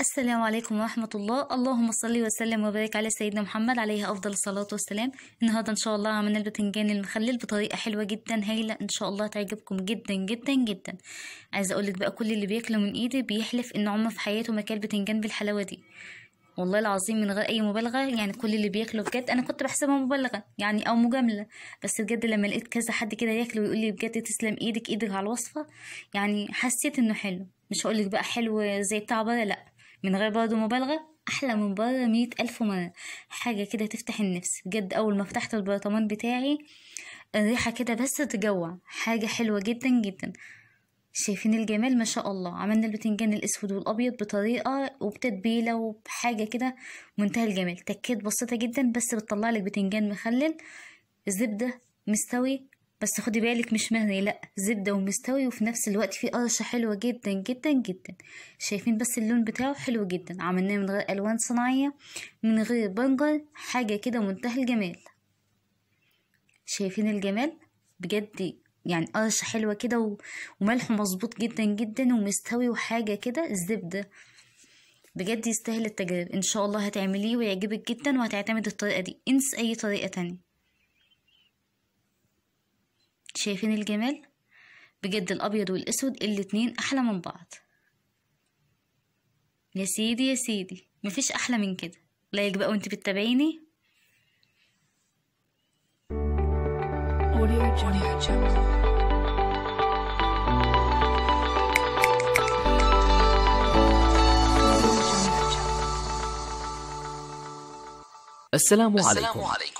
السلام عليكم ورحمة الله اللهم صل وسلم وبارك على سيدنا محمد عليه أفضل الصلاة والسلام النهاردة إن شاء الله عملنا البتنجان المخلل بطريقة حلوة جدا هايلة إن شاء الله تعجبكم جدا جدا جدا عايزة أقولك بقى كل اللي بياكله من إيدي بيحلف إن عمره في حياته ما كان بتنجان بالحلاوة دي والله العظيم من غير اي مبالغه يعني كل اللي بياكله بجد انا كنت بحسبها مبالغه يعني او مجامله بس بجد لما لقيت كذا حد كده ياكل ويقول لي بجد تسلم ايدك ايدك على الوصفه يعني حسيت انه حلو مش هقولك بقى حلو زي بتاع بره لا من غير برضه مبالغة أحلى من بره مية ألف مرة حاجة كده تفتح النفس بجد أول ما فتحت البرطمان بتاعي الريحة كده بس تجوع حاجة حلوة جدا جدا شايفين الجمال ما شاء الله عملنا البتنجان الاسود والابيض بطريقه وبتتبيله وبحاجه كده منتهى الجمال تكيت بسيطه جدا بس بتطلع لك بتنجان مخلل الزبده مستوي بس خدي بالك مش مهري لا زبدة ومستوي وفي نفس الوقت فيه قرشة حلوة جدا جدا جدا شايفين بس اللون بتاعه حلو جدا عملناه من غير ألوان صناعية من غير بنجر حاجة كده منتهى الجمال شايفين الجمال بجد يعني قرشة حلوة كده وملحه مظبوط جدا جدا ومستوي وحاجة كده الزبدة بجد يستاهل التجربة ان شاء الله هتعمليه ويعجبك جدا وهتعتمد الطريقة دي انس اي طريقة تانية شايفين الجمال بجد الابيض والاسود الاتنين احلى من بعض يا سيدي يا سيدي مفيش احلى من كده لايك بقى وانت بتتابعيني السلام عليكم, السلام عليكم.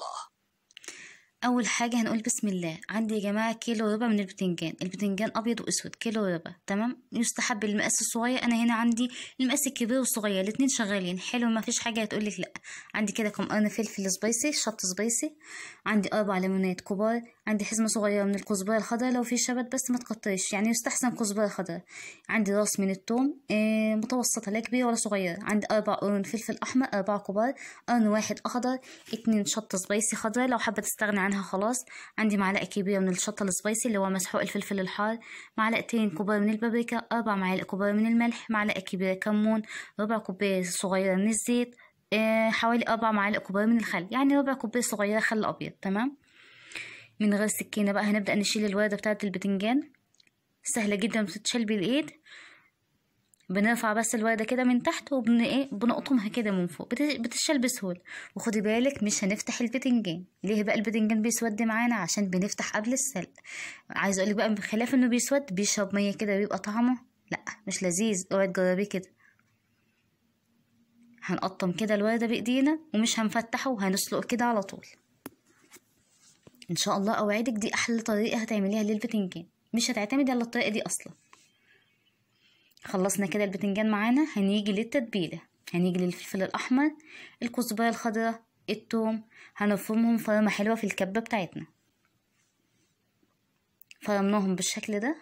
اول حاجه هنقول بسم الله عندي يا جماعه كيلو ربع من البتنجان البتنجان ابيض واسود كيلو ربع تمام يستحب المقاس الصغير انا هنا عندي المقاس الكبير والصغير الاثنين شغالين حلو ما فيش حاجه هتقولك لا عندي كده كمقرنه فلفل سبايسي شط سبايسي عندي اربع ليمونات كبار عندي حزمه صغيره من الكزبره الخضراء لو في شبت بس ما تقطرش يعني يستحسن كزبره خضراء عندي راس من الثوم آه متوسطه لا كبيره ولا صغيره عندي اربع قرون فلفل احمر اربعه كبار قرن واحد اخضر اتنين شط سبايسي خضراء لو حابه تستغني عنها خلاص عندي معلقة كبيرة من الشطة السبايسي اللي هو مسحوق الفلفل الحار معلقتين كبار من البابريكا أربع معالق كبار من الملح معلقة كبيرة كمون ربع كوباية صغيرة من الزيت آه، حوالي أربع معالق كبار من الخل يعني ربع كوباية صغيرة خل أبيض تمام من غير سكينة بقى هنبدأ نشيل الوردة بتاعة البتنجان سهلة جدا بتتشال بالإيد بنرفع بس الوردة كده من تحت وبن ايه بنقطمها كده من فوق بتشال بسهولة وخدي بالك مش هنفتح البتنجان ليه بقى البتنجان بيسود معانا عشان بنفتح قبل السلق عايز اقولك بقى بخلاف انه بيسود بيشرب مية كده بيبقى طعمه لا مش لذيذ اوعي تجربيه كده هنقطم كده الوردة بايدينا ومش هنفتحه وهنسلق كده على طول ان شاء الله اوعدك دي احلى طريقه هتعمليها للبتنجان مش هتعتمدي على الطريقه دي اصلا خلصنا كده البتنجان معانا هنيجي للتتبيله هنيجي للفلفل الاحمر الكزبره الخضراء التوم هنفرمهم فرمه حلوه في الكبه بتاعتنا فرمناهم بالشكل ده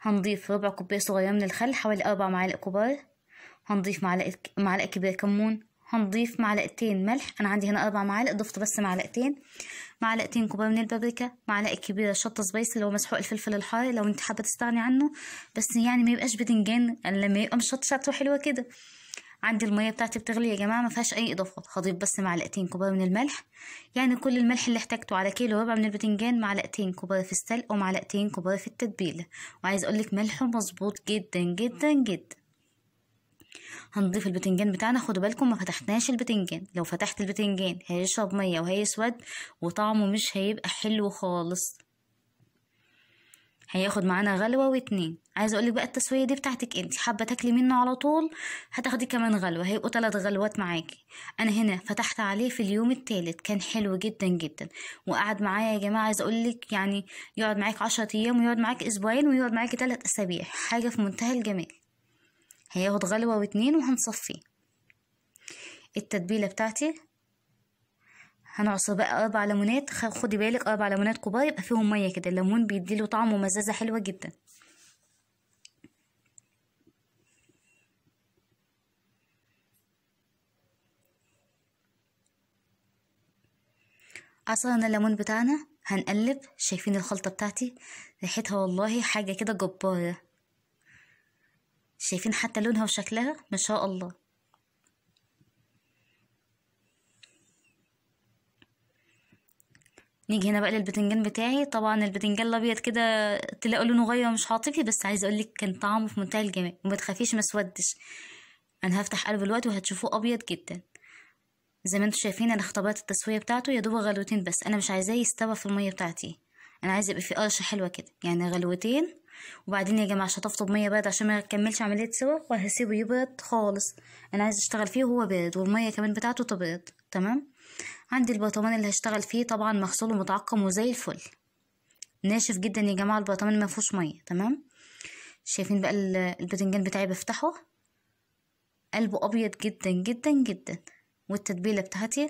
هنضيف ربع كوبايه صغيره من الخل حوالي اربع معالق كبار هنضيف معلقه معلقه كبيره كمون هنضيف معلقتين ملح انا عندي هنا اربع معالق ضفت بس معلقتين معلقتين كبار من البابريكا معلقه كبيره شطه سبايس اللي هو مسحوق الفلفل الحار لو انت حابه تستغني عنه بس يعني ما يبقاش بدنجان لما يبقى مشطشط شطه حلوه كده عندي الميه بتاعتي بتغلي يا جماعه ما فيهاش اي اضافات هضيف بس معلقتين كبار من الملح يعني كل الملح اللي احتاجته على كيلو ربع من البتنجان معلقتين كبار في السلق ومعلقتين كبار في التتبيله وعايز اقولك ملحه مظبوط جدا جدا جدا هنضيف البتنجان بتاعنا خدوا بالكم ما فتحناش البتنجان لو فتحت البتنجان هيشرب ميه وهيسود وطعمه مش هيبقى حلو خالص هياخد معانا غلوه واتنين عايزه اقولك بقى التسويه دي بتاعتك انت حابه تاكلي منه على طول هتاخدي كمان غلوه هيبقوا تلات غلوات معاكي انا هنا فتحت عليه في اليوم التالت كان حلو جدا جدا وقعد معايا يا جماعه عايزه اقولك يعني يقعد معاك عشرة ايام ويقعد معاك اسبوعين ويقعد معاك تلات اسابيع حاجه في منتهى الجمال هياخد غلوة واتنين وهنصفي التتبيلة بتاعتي هنعصر بقى اربع ليمونات خدي بالك اربع ليمونات كبار يبقى فيهم ميه كده الليمون بيديله طعم ومزازه حلوه جدا عصرنا الليمون بتاعنا هنقلب شايفين الخلطه بتاعتي ريحتها والله حاجه كده جباره شايفين حتى لونها وشكلها ما شاء الله نيجي هنا بقى للبتنجان بتاعي طبعا البتنجان الابيض كده تلاقوا لونه غير مش عاطفي بس عايزه اقول لك كان طعمه في منتهى الجمال وما تخافيش ما اسودش انا هفتح قلبه دلوقتي وهتشوفوه ابيض جدا زي ما انتم شايفين انا اختبرت التسويه بتاعته يا دوب غلوتين بس انا مش عايزاه يستوى في الميه بتاعتي انا عايزه يبقى فيه قرشه حلوه كده يعني غلوتين وبعدين يا جماعه شطفته بميه بارد عشان ما يكملش عمليه سوا وهسيبه يبرد خالص انا عايز اشتغل فيه وهو بارد والميه كمان بتاعته تبرد تمام عندي البرطمان اللي هشتغل فيه طبعا مغسول ومتعقم وزي الفل ناشف جدا يا جماعه البرطمان ما فيهوش ميه تمام شايفين بقى الباذنجان بتاعي بفتحه قلبه ابيض جدا جدا جدا والتتبيله بتاعتي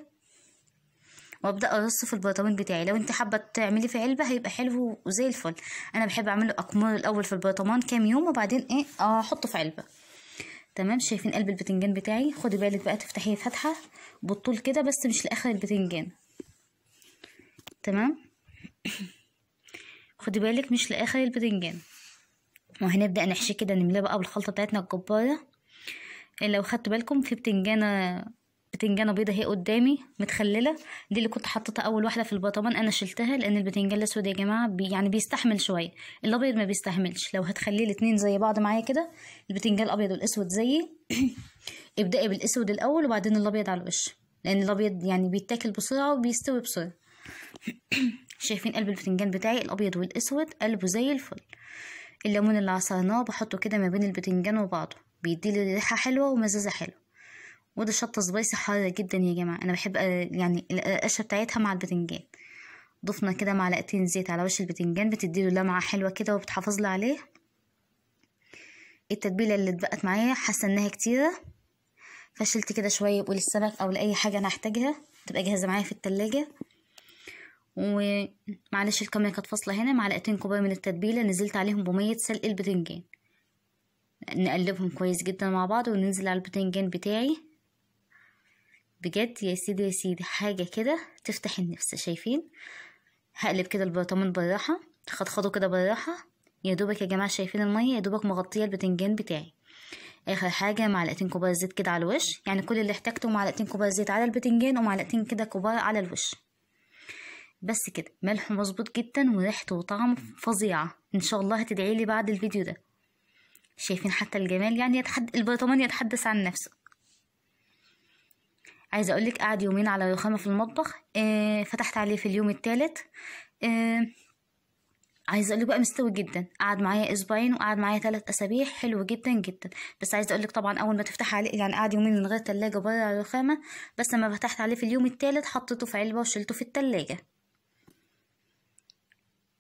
وابدا ارص في البرطمان بتاعي لو انت حابه تعمليه في علبه هيبقى حلو وزي الفل انا بحب اعمله اقمار الاول في البرطمان كام يوم وبعدين ايه احطه في علبه تمام شايفين قلب البتنجان بتاعي خدي بالك بقى تفتحيه فتحه بالطول كده بس مش لاخر البتنجان تمام خدي بالك مش لاخر البتنجان وهنبدا نحشي كده نملاه بقى بالخلطه بتاعتنا الجباره لو خدتوا بالكم في بتنجانه بتنجانه بيضه هي قدامي متخلله دي اللي كنت حطيتها اول واحده في البطمان انا شلتها لان البتنجان الاسود يا جماعه بي يعني بيستحمل شويه الابيض ما بيستحملش لو هتخليه الاتنين زي بعض معايا كده البتنجان الابيض والاسود زيي ابدأي بالاسود الاول وبعدين الابيض على الوش لان الابيض يعني بيتاكل بسرعه وبيستوي بسرعه شايفين قلب البتنجان بتاعي الابيض والاسود قلبه زي الفل الليمون اللي عصرناه بحطه كده ما بين البتنجان وبعضه بيديله ريحه حلوه ومزازه حلوه وده شطة سبايسي حارة جدا يا جماعة أنا بحب آه، يعني القشرة بتاعتها مع البتنجان ضفنا كده معلقتين زيت على وش البتنجان بتديله لمعة حلوة كده وبتحافظلي عليه التتبيلة اللي اتبقت معايا حاسة انها كتيرة فشلت كده شوية السمك او لأي حاجة انا هحتاجها تبقى جاهزة معايا في التلاجة ومعلش الكاميرا كانت فاصلة هنا معلقتين كبار من التتبيلة نزلت عليهم بمية سلق البتنجان نقلبهم كويس جدا مع بعض وننزل على البتنجان بتاعي بجد يا سيدي يا سيدي حاجة كده تفتح النفس شايفين هقلب كده البرطمان بالراحة خدخده كده بالراحة يا دوبك يا جماعة شايفين المية يا دوبك مغطية البتنجان بتاعي اخر حاجه معلقتين كبار زيت كده على الوش يعني كل اللي احتاجته معلقتين كبار زيت على البتنجان ومعلقتين كده كبار على الوش بس كده ملح مظبوط جدا وريحته وطعمه فظيعه ان شاء الله هتدعي لي بعد الفيديو ده شايفين حتى الجمال يعني يتحد... البرطمان يتحدث عن نفسه عايزه اقولك قعد يومين على رخامه في المطبخ آه فتحت عليه في اليوم الثالث آه عايزه اقولك بقى مستوي جدا قعد معايا اسبوعين وقعد معايا ثلاث اسابيع حلو جدا جدا بس عايزه اقولك طبعا اول ما تفتح عليه يعني قعد يومين من غير تلاجة بره على الرخامه بس لما فتحت عليه في اليوم الثالث حطيته في علبه وشلته في التلاجة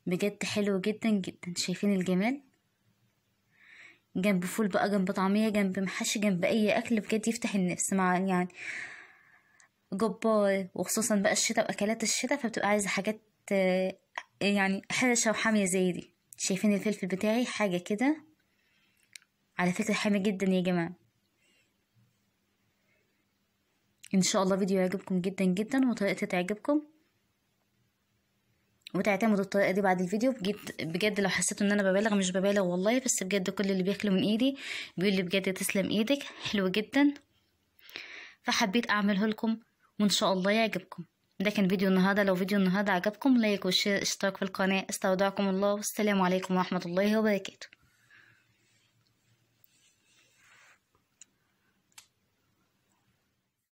بجد حلو جدا جدا شايفين الجمال جنب فول بقى جنب طعميه جنب محشي جنب اي اكل بجد يفتح النفس مع يعني جبار وخصوصا بقى الشتاء واكلات الشتاء فبتبقى عايزه حاجات آه، يعني حرشه وحاميه زي دي شايفين الفلفل بتاعي حاجه كده على فكره حامي جدا يا جماعه ان شاء الله فيديو يعجبكم جدا جدا وطريقتي تعجبكم وتعتمدوا الطريقه دي بعد الفيديو بجد بجد لو حسيتوا ان انا ببالغ مش ببالغ والله بس بجد كل اللي بياكلوا من ايدي بيقول لي بجد تسلم ايدك حلو جدا فحبيت اعمله لكم وان شاء الله يعجبكم ده كان فيديو النهارده لو فيديو النهارده عجبكم لايك وشير اشتراك في القناه استودعكم الله والسلام عليكم ورحمه الله وبركاته